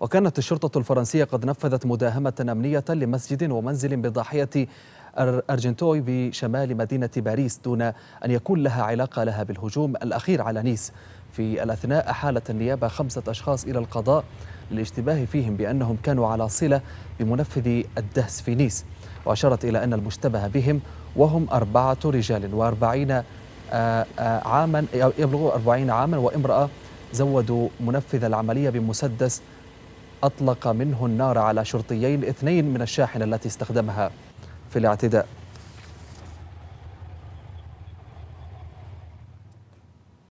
وكانت الشرطة الفرنسية قد نفذت مداهمة أمنية لمسجد ومنزل بضاحية أرجنتوي بشمال مدينة باريس دون أن يكون لها علاقة لها بالهجوم الأخير على نيس في الأثناء أحالت النيابة خمسة أشخاص إلى القضاء للاشتباه فيهم بأنهم كانوا على صلة بمنفذ الدهس في نيس وأشارت إلى أن المشتبه بهم وهم أربعة رجال وأربعين آه، آه، عاما يبلغوا أربعين عاما وامرأة زودوا منفذ العملية بمسدس أطلق منه النار على شرطيين اثنين من الشاحنة التي استخدمها في الاعتداء